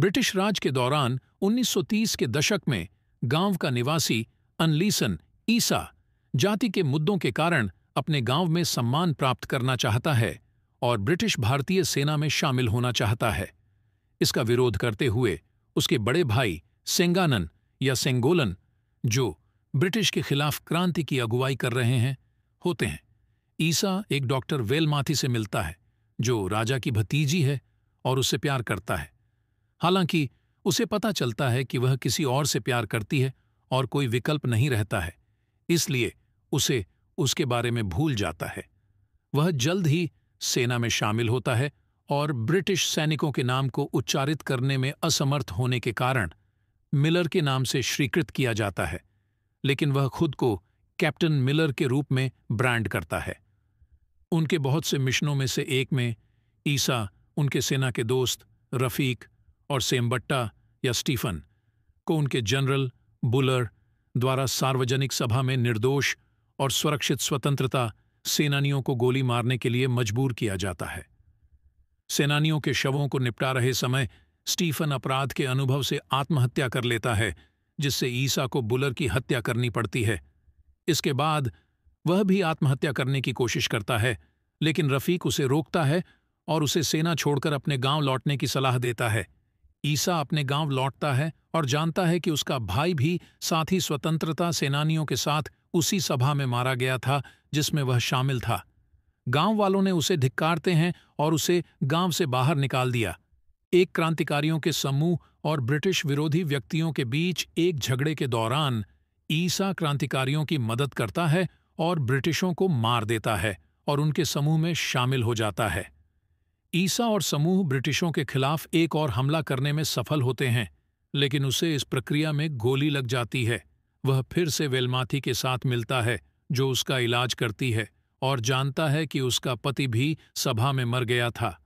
British राज के दौरान 1930 के दशक में गांव का निवासी अनलीसन ईसा जाति के मुद्दों के कारण अपने गांव में सम्मान प्राप्त करना चाहता है और ब्रिटिश भारतीय सेना में शामिल होना चाहता है इसका विरोध करते हुए उसके बड़े भाई सेंगानन या सेंगोलन जो ब्रिटिश के खिलाफ क्रांति की अगुवाई कर रहे हैं होते हैं ईसा एक डॉक्टर वेलमाथी से मिलता है जो राजा की भतीजी है और उससे प्यार करता है हालांकि उसे पता चलता है कि वह किसी और से प्यार करती है और कोई विकल्प नहीं रहता है इसलिए उसे उसके बारे में भूल जाता है वह जल्द ही सेना में शामिल होता है और ब्रिटिश सैनिकों के नाम को उच्चारित करने में असमर्थ होने के कारण मिलर के नाम से स्वीकृत किया जाता है लेकिन वह खुद को कैप्टन मिलर के रूप में ब्रांड करता है उनके बहुत से मिशनों में से एक में ईसा उनके सेना के दोस्त रफीक और सेम्बट्टा या स्टीफन को उनके जनरल बुलर द्वारा सार्वजनिक सभा में निर्दोष और सुरक्षित स्वतंत्रता सेनानियों को गोली मारने के लिए मजबूर किया जाता है सेनानियों के शवों को निपटा रहे समय स्टीफन अपराध के अनुभव से आत्महत्या कर लेता है जिससे ईसा को बुलर की हत्या करनी पड़ती है इसके बाद वह भी आत्महत्या करने की कोशिश करता है लेकिन रफीक उसे रोकता है और उसे सेना छोड़कर अपने गांव लौटने की सलाह देता है ईसा अपने गांव लौटता है और जानता है कि उसका भाई भी साथी स्वतंत्रता सेनानियों के साथ उसी सभा में मारा गया था जिसमें वह शामिल था गांव वालों ने उसे धिक्कारते हैं और उसे गांव से बाहर निकाल दिया एक क्रांतिकारियों के समूह और ब्रिटिश विरोधी व्यक्तियों के बीच एक झगड़े के दौरान ईसा क्रांतिकारियों की मदद करता है और ब्रिटिशों को मार देता है और उनके समूह में शामिल हो जाता है ईसा और समूह ब्रिटिशों के खिलाफ एक और हमला करने में सफल होते हैं लेकिन उसे इस प्रक्रिया में गोली लग जाती है वह फिर से वेलमाथी के साथ मिलता है जो उसका इलाज करती है और जानता है कि उसका पति भी सभा में मर गया था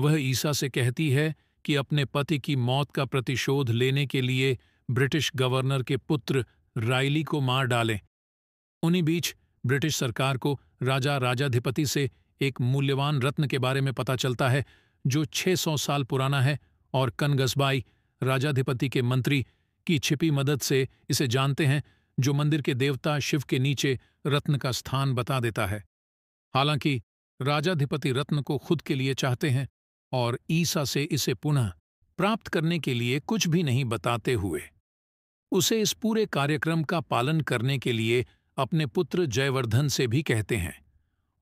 वह ईसा से कहती है कि अपने पति की मौत का प्रतिशोध लेने के लिए ब्रिटिश गवर्नर के पुत्र राइली को मार डालें उन्हीं बीच ब्रिटिश सरकार को राजा राजाधिपति से एक मूल्यवान रत्न के बारे में पता चलता है जो 600 साल पुराना है और कनगसबाई राजाधिपति के मंत्री की छिपी मदद से इसे जानते हैं जो मंदिर के देवता शिव के नीचे रत्न का स्थान बता देता है हालांकि राजाधिपति रत्न को खुद के लिए चाहते हैं और ईसा से इसे पुनः प्राप्त करने के लिए कुछ भी नहीं बताते हुए उसे इस पूरे कार्यक्रम का पालन करने के लिए अपने पुत्र जयवर्धन से भी कहते हैं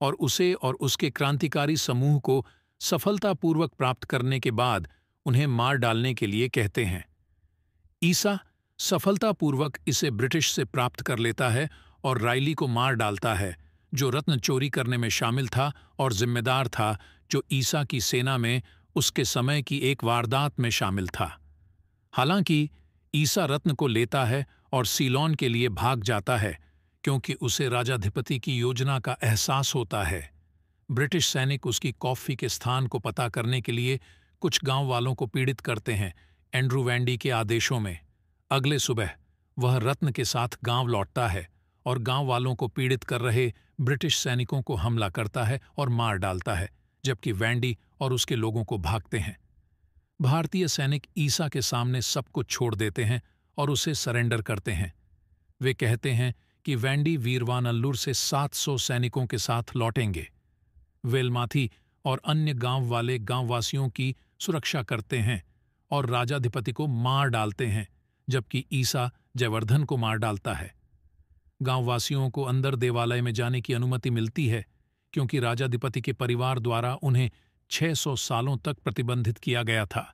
और उसे और उसके क्रांतिकारी समूह को सफलतापूर्वक प्राप्त करने के बाद उन्हें मार डालने के लिए कहते हैं ईसा सफलतापूर्वक इसे ब्रिटिश से प्राप्त कर लेता है और राइली को मार डालता है जो रत्न चोरी करने में शामिल था और जिम्मेदार था जो ईसा की सेना में उसके समय की एक वारदात में शामिल था हालांकि ईसा रत्न को लेता है और सीलोन के लिए भाग जाता है क्योंकि उसे राजाधिपति की योजना का एहसास होता है ब्रिटिश सैनिक उसकी कॉफी के स्थान को पता करने के लिए कुछ गांव वालों को पीड़ित करते हैं एंड्रू वैंडी के आदेशों में अगले सुबह वह रत्न के साथ गांव लौटता है और गांव वालों को पीड़ित कर रहे ब्रिटिश सैनिकों को हमला करता है और मार डालता है जबकि वैंडी और उसके लोगों को भागते हैं भारतीय सैनिक ईसा के सामने सब कुछ छोड़ देते हैं और उसे सरेंडर करते हैं वे कहते हैं कि वैंडी वीरवान अल्लूर से 700 सैनिकों के साथ लौटेंगे वेलमाथी और अन्य गांव वाले गांववासियों की सुरक्षा करते हैं और राजाधिपति को मार डालते हैं जबकि ईसा जयवर्धन को मार डालता है गांववासियों को अंदर देवालय में जाने की अनुमति मिलती है क्योंकि राजाधिपति के परिवार द्वारा उन्हें 600 सालों तक प्रतिबंधित किया गया था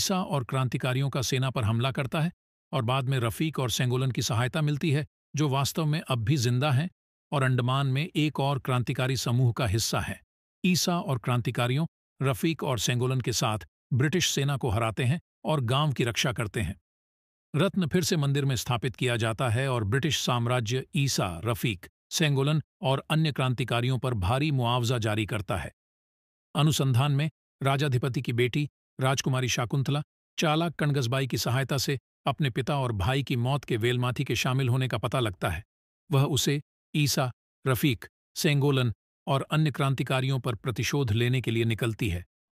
ईसा और क्रांतिकारियों का सेना पर हमला करता है और बाद में रफीक और सेंगोलन की सहायता मिलती है जो वास्तव में अब भी जिंदा हैं और अंडमान में एक और क्रांतिकारी समूह का हिस्सा है ईसा और क्रांतिकारियों रफीक और सेंगोलन के साथ ब्रिटिश सेना को हराते हैं और गांव की रक्षा करते हैं रत्न फिर से मंदिर में स्थापित किया जाता है और ब्रिटिश साम्राज्य ईसा रफीक सेंगोलन और अन्य क्रांतिकारियों पर भारी मुआवजा जारी करता है अनुसंधान में राजाधिपति की बेटी राजकुमारी शाकुंतला चालाक कणगसबाई की सहायता से अपने पिता और भाई की मौत के वेलमाथी के शामिल होने का पता लगता है वह उसे ईसा रफीक सेंगोलन और अन्य क्रांतिकारियों पर प्रतिशोध लेने के लिए निकलती है